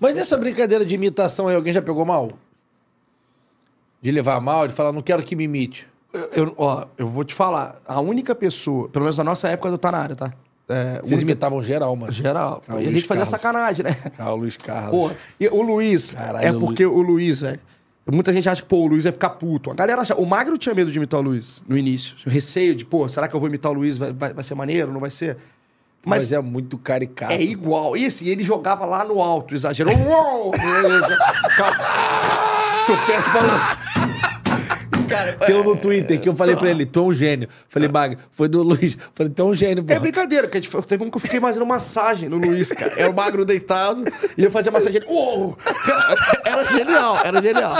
Mas nessa brincadeira de imitação aí, alguém já pegou mal? De levar mal, de falar, não quero que me imite. Eu, eu, ó, eu vou te falar, a única pessoa, pelo menos na nossa época do área, tá? É, Vocês única... imitavam geral, mano. Geral. Ah, e a gente fazia Carlos. sacanagem, né? Ah, o Luiz Carlos. Porra, e o Luiz, Caralho, é porque o Luiz, o Luiz velho. Muita gente acha que, pô, o Luiz vai ficar puto. A galera acha. O Magro tinha medo de imitar o Luiz no início. O receio de, pô, será que eu vou imitar o Luiz? Vai, vai, vai ser maneiro? Não vai ser? Mas, mas, é muito caricato. É igual. E assim, ele jogava lá no alto, exagerou. Tô perto balançando cara. Teu no é. Twitter, que eu falei pra ele, tu é um gênio. Falei, ah. Mag, foi do Luiz. Falei, tu é um gênio, pô. É brincadeira, que teve um que eu fiquei fazendo massagem no Luiz, cara. Era é o magro deitado e eu fazia massagem. Uou! Era genial, era genial.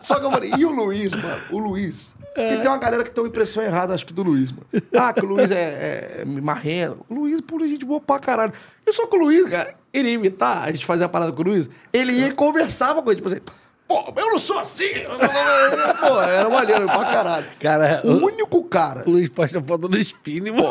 Só que eu falei, e o Luiz, mano? O Luiz. É. tem uma galera que tem uma impressão errada, acho que do Luiz, mano. Ah, que o Luiz é, é marreno. O Luiz, é por gente boa pra caralho. E só que o Luiz, cara, ele ia imitar, a gente fazia a parada com o Luiz, ele ia e conversava com ele, tipo assim. Pô, eu não sou assim! Pô, era maneiro pra caralho. Cara, o, o único cara. Luiz posta é foto no Spine, pô.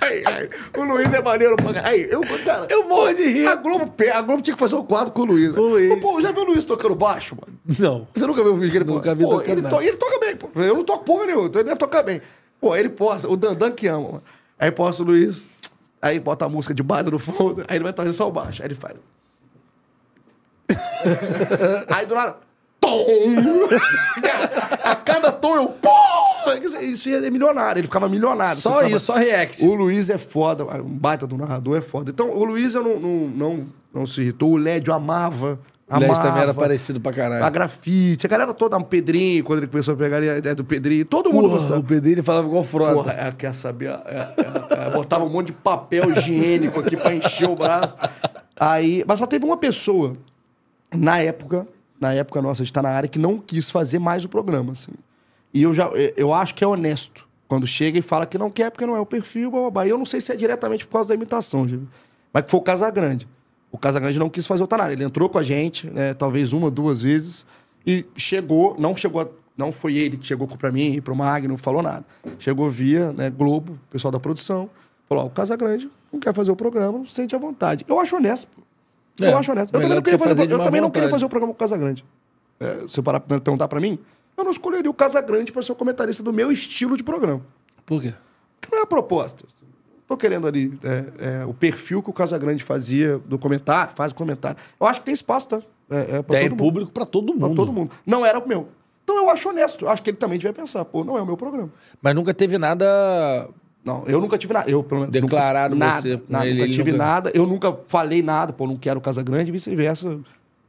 Ai, ai, o Luiz é maneiro pra caralho. Eu, cara, eu morro de rir. A Globo, a Globo tinha que fazer um quadro com o Luiz. Né? O Luiz. Pô, já viu o Luiz tocando baixo, mano? Não. Você nunca viu o vídeo dele ele Nunca pô, vi pô, ele, to, ele toca bem, pô. Eu não toco porra nenhuma, então ele deve tocar bem. Pô, ele posta, o Dandan que ama, mano. Aí posta o Luiz, aí bota a música de base no fundo, aí ele vai trazer só o baixo. Aí ele faz. Aí do nada. a cada tom eu. Pum! Isso é milionário, ele ficava milionário. Só isso, só react. O Luiz é foda, um baita do narrador é foda. Então, o Luiz eu não, não, não, não se irritou, o Lédio amava. O Lédio também era parecido pra caralho. A grafite, a galera toda, o Pedrinho, quando ele começou a pegar a ideia do Pedrinho, todo mundo Porra, gostava. O Pedrinho falava igual Frodo. Porra, é, quer saber? É é, é, é, botava um monte de papel higiênico aqui pra encher o braço. Aí, mas só teve uma pessoa na época, na época nossa, a gente tá na área que não quis fazer mais o programa, assim. E eu já eu acho que é honesto quando chega e fala que não quer porque não é o perfil, bababá. E eu não sei se é diretamente por causa da imitação, gente. mas que foi o Casagrande. O Casagrande não quis fazer o Tanara. Ele entrou com a gente, né, talvez uma, duas vezes, e chegou, não chegou a, não foi ele que chegou para mim para pro Magno, falou nada. Chegou via né, Globo, pessoal da produção, falou: ó, o Casagrande não quer fazer o programa, não sente à vontade. Eu acho honesto, pô. É, eu acho honesto. Eu também não queria fazer, fazer eu também não queria fazer o programa com o Casagrande. É, se parar pra perguntar para mim, eu não escolheria o Casagrande para ser o comentarista do meu estilo de programa. Por quê? Porque não é a proposta. Tô querendo ali é, é, o perfil que o Casagrande fazia do comentário, faz o comentário. Eu acho que tem espaço, tá? É, é pra é, Tem é público para todo mundo. Pra todo mundo. Não era o meu. Então eu acho honesto. Acho que ele também devia pensar, pô, não é o meu programa. Mas nunca teve nada não, eu nunca tive nada. Eu, pelo menos. Declararam nunca, você. Nada, nada ele, nunca tive nunca... nada. Eu nunca falei nada, pô, não quero Casa Grande, vice-versa.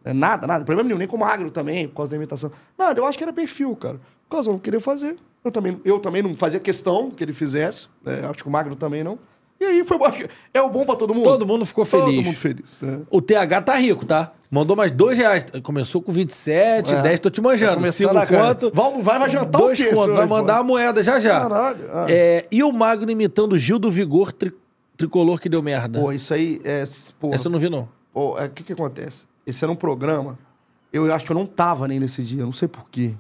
É, nada, nada. Problema nenhum, nem com magro também, por causa da imitação. Nada, eu acho que era perfil, cara. Por causa não queria fazer. Eu também, eu também não fazia questão que ele fizesse. Né? Acho que o magro também não. E aí foi bom. É o bom pra todo mundo? Todo mundo ficou feliz. Todo mundo feliz. Né? O TH tá rico, tá? Mandou mais dois reais. Começou com 27, é. 10, tô te manjando. Tá começando Cinco quanto. vai, vai jantar dois o quê? Conto, vai mandar pô. a moeda já já. Caralho. Ah. É, e o Magno imitando o Gil do Vigor tri, tricolor que deu merda. Pô, isso aí é. Essa eu não vi, não. É, o é, que que acontece? Esse era um programa. Eu acho que eu não tava nem nesse dia, não sei porquê.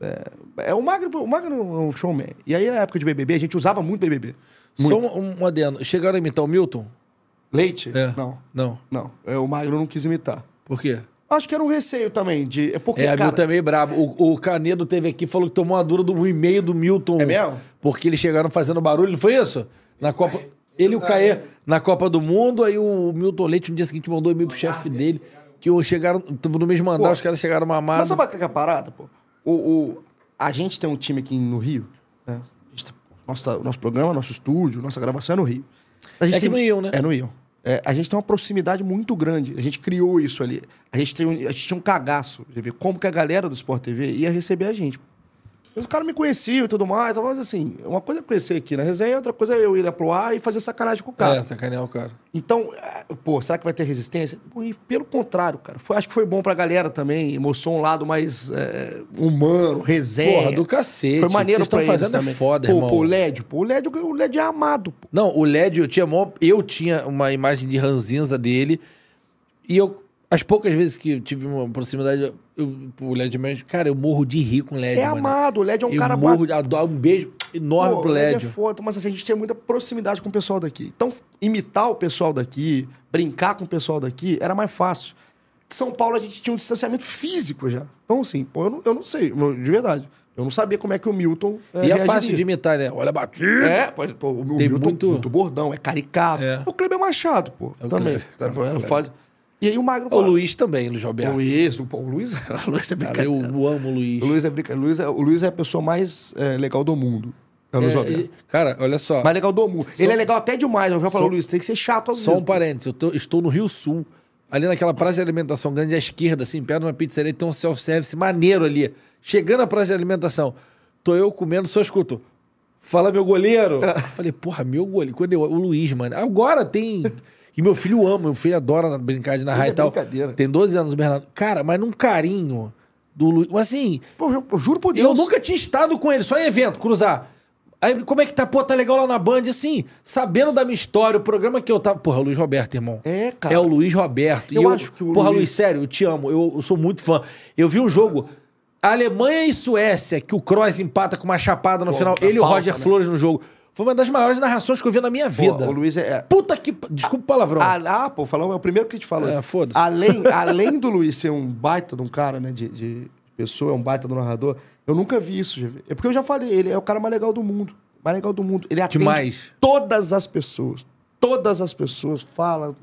É, é, o Magno, o Magno é um showman. E aí, na época de BBB, a gente usava muito BBB. Muito. Só um, um adendo. Chegaram a imitar o Milton? Leite? É. Não. Não. Não. É, o Magno não quis imitar. Por quê? Acho que era um receio também. De... É porque, é, cara... também é brabo. O, o, Canedo teve aqui falou que tomou uma dura do 1,5 do Milton. É mesmo? Porque eles chegaram fazendo barulho, não foi isso? Na Copa. Caê. Ele e o Caê na Copa do Mundo, aí o Milton Leite no dia seguinte mandou e-mail pro chefe dele. Que chegaram, no mesmo andar, pô, os caras chegaram mamados. Mas sabe é que é parada, pô? O, o, a gente tem um time aqui no Rio, né? Tá- nossa, nosso programa, nosso estúdio, nossa gravação é no Rio. é que tem... no Rio, né? É no Rio. É, a gente tem uma proximidade muito grande. A gente criou isso ali. A gente, tem, a gente tinha um cagaço de ver como que a galera do Sport TV ia receber a gente. Os caras me conheciam e tudo mais, mas assim, uma coisa é conhecer aqui na resenha, outra coisa é eu ir lá pro ar e fazer sacanagem com o cara. É, sacanear o cara. Então, é, pô, será que vai ter resistência? E pelo contrário, cara. Foi, acho que foi bom pra galera também, mostrou um lado mais é, humano, resenha. Porra, do cacete. Foi maneiro pra eles vocês estão fazendo também. é foda, pô, irmão. Pô, o LED, pô, o LED, o LED é amado. Pô. Não, o LED, eu tinha, eu tinha uma imagem de ranzinza dele e eu as poucas vezes que eu tive uma proximidade, eu, o Led Man, cara, eu morro de rir com o Led. É mano. amado, o Led é um eu cara morro, ba... adoro um beijo enorme Pô, pro Led. O Led é foda, mas assim, a gente tem muita proximidade com o pessoal daqui. Então, imitar o pessoal daqui, brincar com o pessoal daqui, era mais fácil. De São Paulo a gente tinha um distanciamento físico já. Então, assim, pô, eu, não, eu não sei, de verdade. Eu não sabia como é que o Milton. É, e é fácil de imitar, né? Olha a batida. É, pô, pô o Tem Milton é muito... muito bordão, é caricado. É. O Kleber é Machado, pô. É também. Kleber. Tá, pô, era, e aí o Magro. O Luiz também, Luiz Roberto. Luiz, o Luiz, o Luiz é brincadeira. É cara, eu amo o Luiz. O Luiz é, brinca... Luiz é, o Luiz é a pessoa mais é, legal do mundo. É o Luiz Roberto. É, e, cara, olha só. Mais legal do mundo. Ele é legal até demais. Eu já falei, Luiz, tem que ser chato às só vezes. Só um parênteses, eu tô, estou no Rio Sul. Ali naquela praça de alimentação grande à esquerda, assim, perto de uma pizzaria, tem um self-service maneiro ali. Chegando à praça de alimentação, tô eu comendo, só escuto. Fala, meu goleiro! Falei, porra, meu goleiro. Quando eu, o Luiz, mano. Agora tem. E meu filho ama, meu filho adora brincar de narrar e, é tal. Brincadeira. Tem 12 anos o Bernardo. Cara, mas num carinho do Luiz. Assim. Pô, eu, eu juro por Deus. Eu nunca tinha estado com ele, só em evento, cruzar. Aí, como é que tá? Pô, tá legal lá na Band, assim, sabendo da minha história, o programa que eu tava. Porra, é o Luiz Roberto, irmão. É, cara. É o Luiz Roberto. Eu, eu acho que o Porra, Luiz... Luiz, sério, eu te amo. Eu, eu sou muito fã. Eu vi um jogo. Alemanha e Suécia, que o Kroos empata com uma chapada no Pô, final. Ele e o Roger né? Flores no jogo. Foi uma das maiores narrações que eu vi na minha vida. Pô, o Luiz é. é Puta que. Desculpa o palavrão. A, ah, ah, pô, falou, é o primeiro que a gente falou. É, foda-se. Além, além do Luiz ser um baita de um cara, né? De, de pessoa, é um baita do narrador. Eu nunca vi isso, GV. É porque eu já falei, ele é o cara mais legal do mundo. Mais legal do mundo. Ele atende Demais. todas as pessoas. Todas as pessoas. Fala com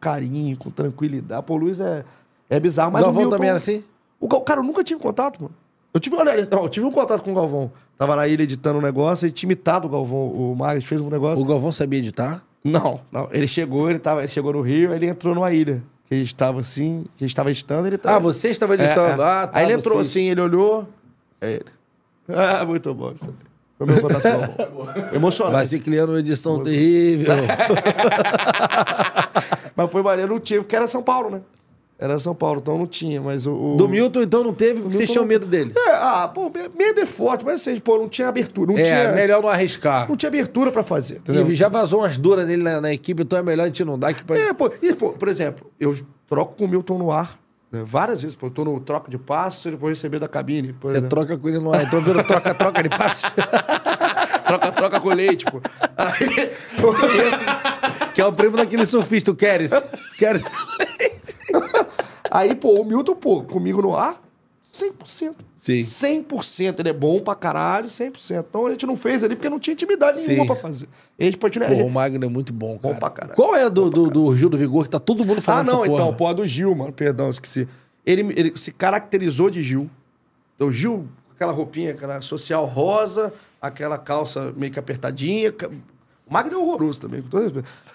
carinho, com tranquilidade. Pô, o Luiz é, é bizarro. Mas o Galvão o também era assim? O, cara, eu nunca tinha contato, mano. Eu tive, uma, não, eu tive um contato com o Galvão. Tava na ilha editando um negócio, ele tinha imitado o Galvão. O Magnus fez um negócio. O Galvão sabia editar? Não, não. Ele chegou, ele, tava, ele chegou no Rio, aí ele entrou numa ilha. Que ele estava assim, que ele estava editando, ele ah, tava... Ah, você estava é, editando? É, é. Ah, tá. Aí ele entrou assim, ele olhou. É ele. Ah, muito bom. Isso foi meu contato com o Galvão. Emocionante. Vai se criando uma edição terrível. Mas foi maneiro, não tive, porque era São Paulo, né? Era São Paulo, então não tinha, mas o... o... Do Milton, então, não teve, porque vocês tinham medo dele. É, ah, pô, medo é forte, mas assim, pô, não tinha abertura, não é, tinha... melhor não arriscar. Não tinha abertura pra fazer, entendeu? E já vazou umas duras dele na, na, equipe, então é melhor a gente não dar que... Pra... É, pô, e, pô, por exemplo, eu troco com o Milton no ar, né, várias vezes, pô, eu tô no troca de passos, ele vou receber da cabine. Você exemplo. troca com ele no ar, então vira troca-troca de passos. troca-troca com leite, pô. Aí, pô. que é o primo daquele surfista, o Keres. Keres... Aí, pô, o Milton, pô, comigo no ar, 100%. Sim. 100%. Ele é bom pra caralho, 100%. Então a gente não fez ali porque não tinha intimidade Sim. nenhuma pra fazer. E a gente pode... Pô, o Magno é muito bom, cara. Bom pra caralho. Qual é a do, do, do, Gil do Vigor que tá todo mundo falando Ah, não, então, pô, a do Gil, mano. Perdão, esqueci. Ele, ele se caracterizou de Gil. Então, Gil, aquela roupinha, aquela social rosa, aquela calça meio que apertadinha, o Magno é horroroso também.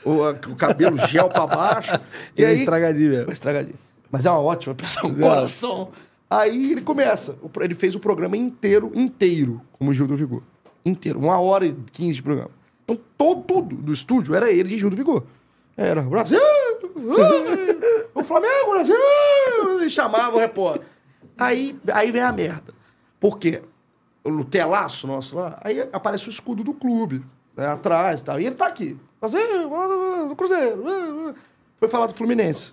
O, cabelo gel pra baixo. Ele é aí, é estragadinho mesmo. É estragadinho. Mas é uma ótima pessoa, um é. coração. Aí ele começa. Ele fez o programa inteiro, inteiro, como Gil do Vigor. Inteiro. Uma hora e quinze de programa. Então, todo, tudo do estúdio era ele de Gil do Vigor. Era Brasil! o Flamengo, Brasil! E chamava o repórter. Aí, aí vem a merda. Por quê? O telaço nosso lá, aí aparece o escudo do clube, né, atrás e tal. E ele tá aqui. Brasil, do Cruzeiro. Foi falar do Fluminense.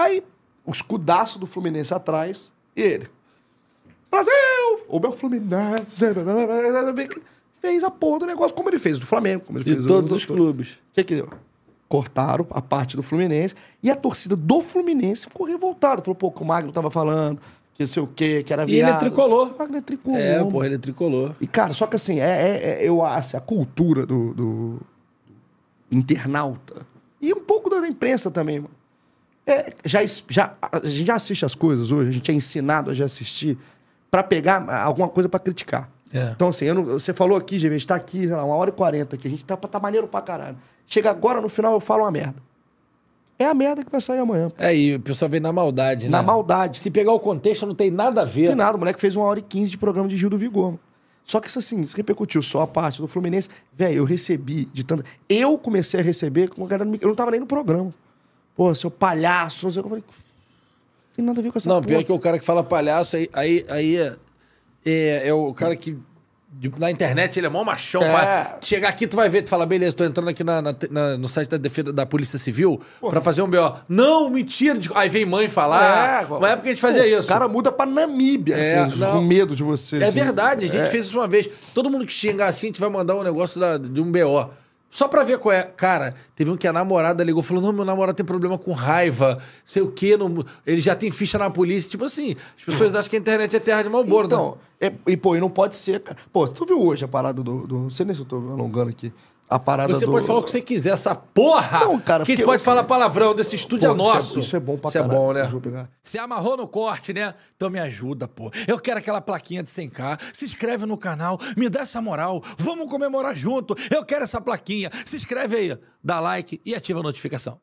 Aí, o escudaço do Fluminense atrás, e ele. Brasil! O meu Fluminense fez a porra do negócio como ele fez do Flamengo, como ele fez de todos os clubes. O que que deu? Cortaram a parte do Fluminense e a torcida do Fluminense ficou revoltada. Falou, pô, que o Magno tava falando, que não sei o quê, que era viado. E ele é tricolor. O Magno é tricolor. É, porra, ele é tricolor. E, cara, só que assim, é, é, é eu acho, é a cultura do, do internauta e um pouco da imprensa também, mano. É, já, já, a gente já assiste as coisas hoje, a gente é ensinado a já assistir para pegar ah, alguma coisa para criticar. É. Então, assim, não, você falou aqui, GV, está aqui, sei lá, uma hora e quarenta aqui, a gente tá, tá maneiro pra caralho. Chega agora, no final eu falo uma merda. É a merda que vai sair amanhã. É, e o pessoal vem na maldade, né? Na maldade. Se pegar o contexto, não tem nada a ver. Não tem nada, o moleque fez uma hora e quinze de programa de Gil do Vigor. Mano. Só que isso assim, isso repercutiu só a parte do Fluminense. Velho, eu recebi de tanto. Eu comecei a receber com a galera. Eu não tava nem no programa pô, seu palhaço, não o Eu falei, não tem nada a ver com essa Não, porra. pior que o cara que fala palhaço, aí, aí, aí é, é, é o cara que na internet ele é mó machão. É. Chegar aqui, tu vai ver, tu fala, beleza, tô entrando aqui na, na, na no site da defesa da Polícia Civil Porra. pra fazer um B.O. Não, mentira. Aí vem mãe falar. É, uma época a gente fazia Pô, isso. O cara muda pra Namíbia, é, assim, com medo de você. É assim. verdade, a gente é. fez isso uma vez. Todo mundo que xingar assim, a gente vai mandar um negócio da, de um B.O. Só pra ver qual é. Cara, teve um que a namorada ligou falou: não, meu namorado tem problema com raiva, sei o quê, não... ele já tem ficha na polícia. Tipo assim, as pessoas acham que a internet é terra de mau bordo. Então, né? é, e pô, e não pode ser, cara. Pô, tu viu hoje a parada do. do não sei nem se eu tô alongando aqui a parada Você do... pode falar o que você quiser, essa porra! Não, cara, que pode eu... falar palavrão desse estúdio é nosso. Isso é, isso é bom pra isso é caralho. Isso é bom, né? Você amarrou no corte, né? Então me ajuda, pô. Eu quero aquela plaquinha de 100k. Se inscreve no canal, me dá essa moral. Vamos comemorar junto. Eu quero essa plaquinha. Se inscreve aí, dá like e ativa a notificação.